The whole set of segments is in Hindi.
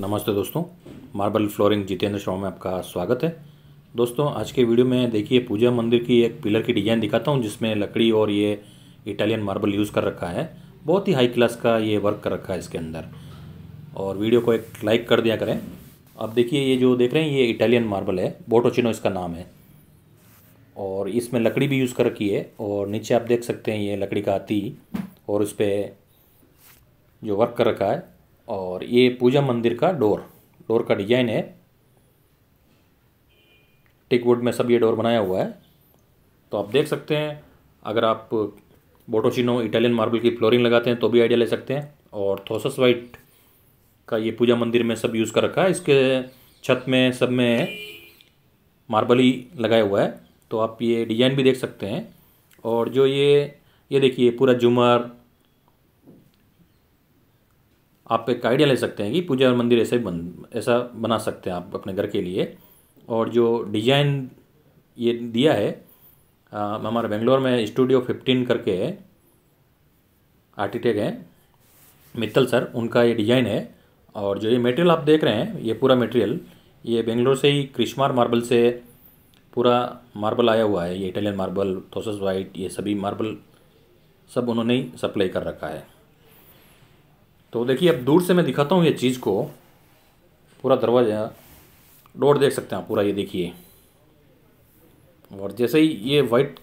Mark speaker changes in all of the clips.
Speaker 1: नमस्ते दोस्तों मार्बल फ्लोरिंग जितेंद्र शर्मा में आपका स्वागत है दोस्तों आज के वीडियो में देखिए पूजा मंदिर की एक पिलर की डिज़ाइन दिखाता हूँ जिसमें लकड़ी और ये इटालियन मार्बल यूज़ कर रखा है बहुत ही हाई क्लास का ये वर्क कर रखा है इसके अंदर और वीडियो को एक लाइक कर दिया करें अब देखिए ये जो देख रहे हैं ये इटालियन मार्बल है बोटोचिनो इसका नाम है और इसमें लकड़ी भी यूज़ कर रखी है और नीचे आप देख सकते हैं ये लकड़ी का आती और उस पर जो वर्क कर रखा है और ये पूजा मंदिर का डोर डोर का डिजाइन है टिकवुड में सब ये डोर बनाया हुआ है तो आप देख सकते हैं अगर आप बोटोचिनो इटालियन मार्बल की फ्लोरिंग लगाते हैं तो भी आइडिया ले सकते हैं और थोसस वाइट का ये पूजा मंदिर में सब यूज़ कर रखा है इसके छत में सब में मार्बल ही लगाया हुआ है तो आप ये डिज़ाइन भी देख सकते हैं और जो ये ये देखिए पूरा झूमर आप एक आइडिया ले सकते हैं कि पूजा और मंदिर ऐसे बन ऐसा बना सकते हैं आप अपने घर के लिए और जो डिजाइन ये दिया है हमारे बेंगलोर में स्टूडियो फिफ्टीन करके है आर्टिटेक्ट हैं मित्तल सर उनका ये डिज़ाइन है और जो ये मटेरियल आप देख रहे हैं ये पूरा मटेरियल ये बेंगलोर से ही क्रिश्मार मार्बल से पूरा मार्बल आया हुआ है ये इटालियन मार्बल थोसस वाइट ये सभी मार्बल सब उन्होंने ही सप्लाई कर रखा है तो देखिए अब दूर से मैं दिखाता हूँ ये चीज़ को पूरा दरवाज़ा डोर देख सकते हैं पूरा ये देखिए और जैसे ही ये वाइट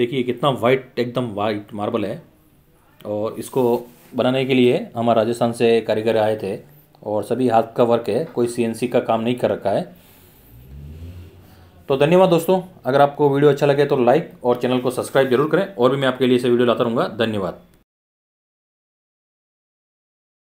Speaker 1: देखिए कितना वाइट एकदम वाइट मार्बल है और इसको बनाने के लिए हमारे राजस्थान से कारीगर आए थे और सभी हाथ का वर्क है कोई सीएनसी का काम नहीं कर रखा है तो धन्यवाद दोस्तों अगर आपको वीडियो अच्छा लगे तो लाइक और चैनल को सब्सक्राइब जरूर करें और भी मैं आपके लिए इसे वीडियो लाता रहूँगा धन्यवाद